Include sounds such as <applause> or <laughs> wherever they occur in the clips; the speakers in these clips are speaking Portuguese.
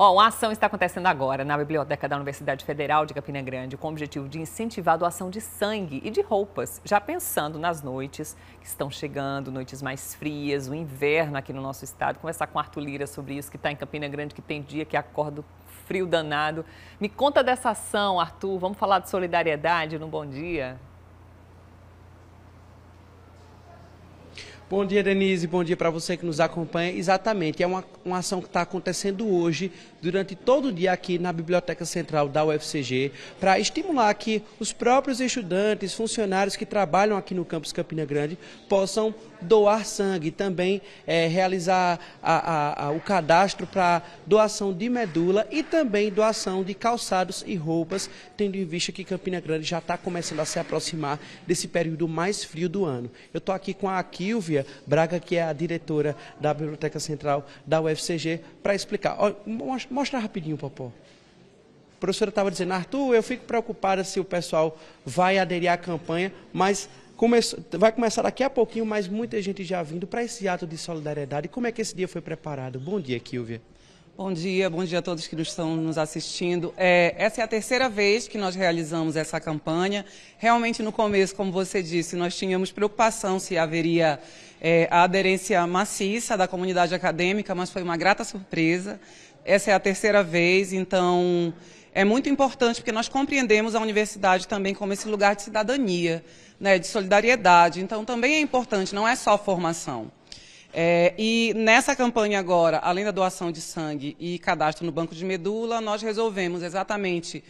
Ó, uma ação está acontecendo agora na Biblioteca da Universidade Federal de Campina Grande com o objetivo de incentivar a doação de sangue e de roupas, já pensando nas noites que estão chegando, noites mais frias, o inverno aqui no nosso estado. Conversar com Arthur Lira sobre isso, que está em Campina Grande, que tem dia que acorda frio danado. Me conta dessa ação, Arthur. Vamos falar de solidariedade no Bom Dia? Bom dia, Denise. Bom dia para você que nos acompanha. Exatamente, é uma, uma ação que está acontecendo hoje, durante todo o dia aqui na Biblioteca Central da UFCG, para estimular que os próprios estudantes, funcionários que trabalham aqui no campus Campina Grande possam doar sangue, também é, realizar a, a, a, o cadastro para doação de medula e também doação de calçados e roupas, tendo em vista que Campina Grande já está começando a se aproximar desse período mais frio do ano. Eu estou aqui com a Kilvia Braga, que é a diretora da Biblioteca Central da UFCG, para explicar. mostra rapidinho, Popó. A professora estava dizendo, Arthur, eu fico preocupada se o pessoal vai aderir à campanha, mas começou, vai começar daqui a pouquinho, mas muita gente já vindo para esse ato de solidariedade. Como é que esse dia foi preparado? Bom dia, Kilvia. Bom dia, bom dia a todos que nos estão nos assistindo. É, essa é a terceira vez que nós realizamos essa campanha. Realmente, no começo, como você disse, nós tínhamos preocupação se haveria é, a aderência maciça da comunidade acadêmica, mas foi uma grata surpresa. Essa é a terceira vez, então é muito importante porque nós compreendemos a universidade também como esse lugar de cidadania, né, de solidariedade. Então também é importante, não é só formação. É, e nessa campanha agora, além da doação de sangue e cadastro no banco de medula, nós resolvemos exatamente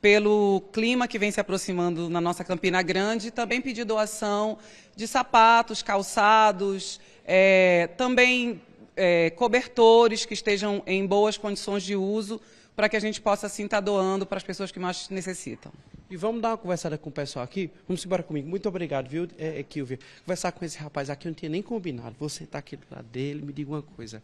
pelo clima que vem se aproximando na nossa Campina Grande, também pedir doação de sapatos, calçados, é, também é, cobertores que estejam em boas condições de uso, para que a gente possa, assim, estar tá doando para as pessoas que mais necessitam. E vamos dar uma conversada com o pessoal aqui. Vamos embora comigo. Muito obrigado, viu, é, é, Kilvia? Conversar com esse rapaz aqui, eu não tinha nem combinado. Você está aqui do lado dele. Me diga uma coisa.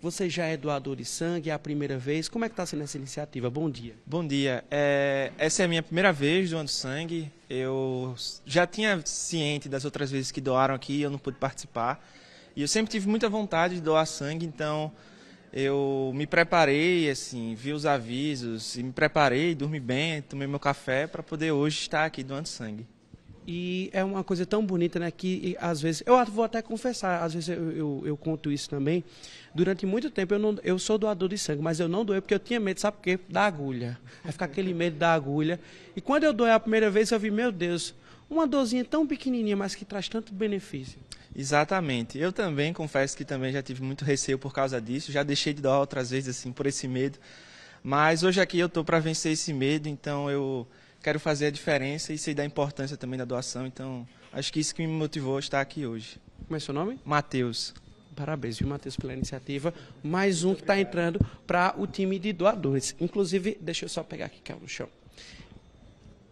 Você já é doador de sangue, é a primeira vez. Como é que está sendo essa iniciativa? Bom dia. Bom dia. É, essa é a minha primeira vez doando sangue. Eu já tinha ciente das outras vezes que doaram aqui, eu não pude participar. E eu sempre tive muita vontade de doar sangue, então eu me preparei, assim, vi os avisos, me preparei, dormi bem, tomei meu café para poder hoje estar aqui doando sangue. E é uma coisa tão bonita, né? Que às vezes, eu vou até confessar, às vezes eu, eu, eu, conto isso também. Durante muito tempo eu, não, eu sou doador de sangue, mas eu não doei porque eu tinha medo, sabe por quê? Da agulha. Vai ficar aquele medo da agulha. E quando eu doei a primeira vez, eu vi, meu Deus, uma dorzinha tão pequenininha, mas que traz tanto benefício. Exatamente. Eu também confesso que também já tive muito receio por causa disso. Já deixei de doar outras vezes assim por esse medo. Mas hoje aqui eu estou para vencer esse medo, então eu quero fazer a diferença e sei da importância também da doação. Então acho que isso que me motivou a estar aqui hoje. Como é seu nome? Matheus. Parabéns, viu, Matheus, pela iniciativa. Mais um que está entrando para o time de doadores. Inclusive, deixa eu só pegar aqui, que é no chão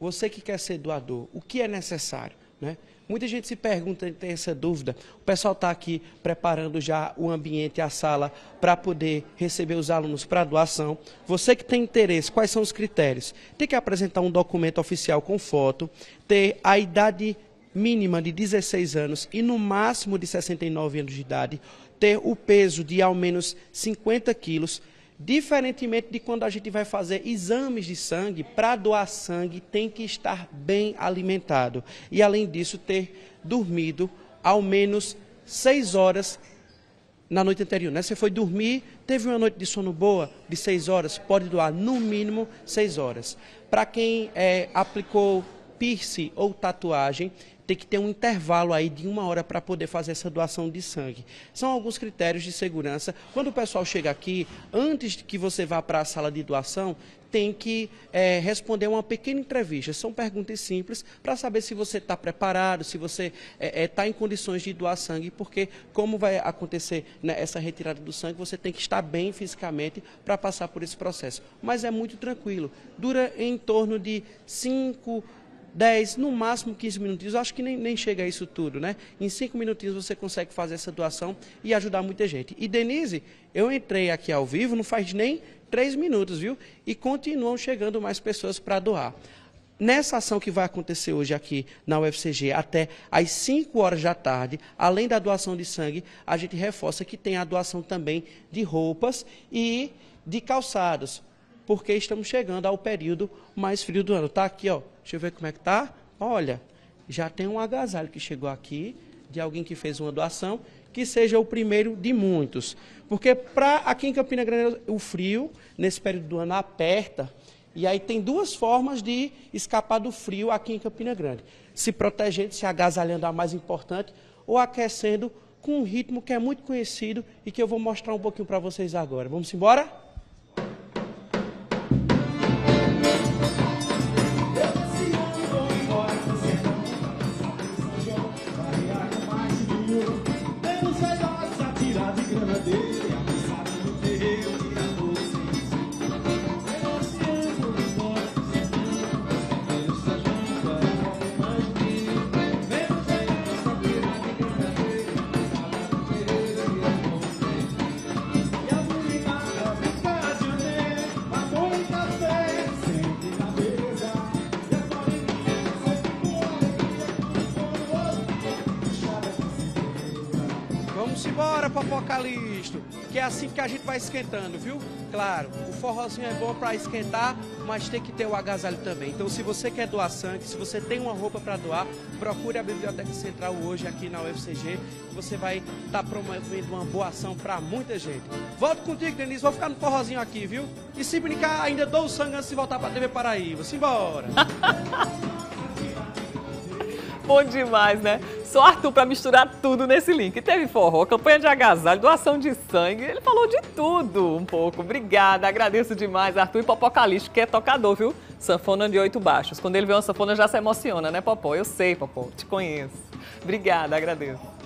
você que quer ser doador, o que é necessário? Né? Muita gente se pergunta, tem essa dúvida. O pessoal está aqui preparando já o ambiente, a sala, para poder receber os alunos para doação. Você que tem interesse, quais são os critérios? Tem que apresentar um documento oficial com foto, ter a idade mínima de 16 anos e no máximo de 69 anos de idade, ter o peso de ao menos 50 quilos, Diferentemente de quando a gente vai fazer exames de sangue, para doar sangue tem que estar bem alimentado e, além disso, ter dormido ao menos seis horas na noite anterior. Né? Você foi dormir, teve uma noite de sono boa de seis horas, pode doar no mínimo seis horas. Para quem é, aplicou piercing ou tatuagem, tem que ter um intervalo aí de uma hora para poder fazer essa doação de sangue. São alguns critérios de segurança. Quando o pessoal chega aqui, antes que você vá para a sala de doação, tem que é, responder uma pequena entrevista. São perguntas simples para saber se você está preparado, se você está é, é, tá em condições de doar sangue, porque como vai acontecer né, essa retirada do sangue, você tem que estar bem fisicamente para passar por esse processo. Mas é muito tranquilo. Dura em torno de 5 10, no máximo 15 minutinhos, eu acho que nem, nem chega a isso tudo, né? Em 5 minutinhos você consegue fazer essa doação e ajudar muita gente. E Denise, eu entrei aqui ao vivo, não faz nem 3 minutos, viu? E continuam chegando mais pessoas para doar. Nessa ação que vai acontecer hoje aqui na UFCG até às 5 horas da tarde, além da doação de sangue, a gente reforça que tem a doação também de roupas e de calçados porque estamos chegando ao período mais frio do ano. Tá aqui, ó. Deixa eu ver como é que tá. Olha, já tem um agasalho que chegou aqui de alguém que fez uma doação, que seja o primeiro de muitos. Porque para aqui em Campina Grande o frio nesse período do ano aperta e aí tem duas formas de escapar do frio aqui em Campina Grande. Se protegendo, se agasalhando é a mais importante ou aquecendo com um ritmo que é muito conhecido e que eu vou mostrar um pouquinho para vocês agora. Vamos embora? Bora pro Apocalipse, que é assim que a gente vai esquentando, viu? Claro, o forrozinho é bom para esquentar, mas tem que ter o agasalho também. Então, se você quer doar sangue, se você tem uma roupa para doar, procure a Biblioteca Central hoje aqui na UFCG. Você vai estar tá promovendo uma boa ação para muita gente. Volto contigo, Denise. Vou ficar no forrozinho aqui, viu? E se brincar, ainda dou o sangue antes de voltar para a TV Paraíba. Simbora! <laughs> Bom demais, né? Só Arthur para misturar tudo nesse link. Teve forró, campanha de agasalho, doação de sangue. Ele falou de tudo um pouco. Obrigada, agradeço demais, Arthur. E Popocalixto, que é tocador, viu? Sanfona de oito baixos. Quando ele vê uma sanfona já se emociona, né, Popó? Eu sei, Popó, te conheço. Obrigada, agradeço.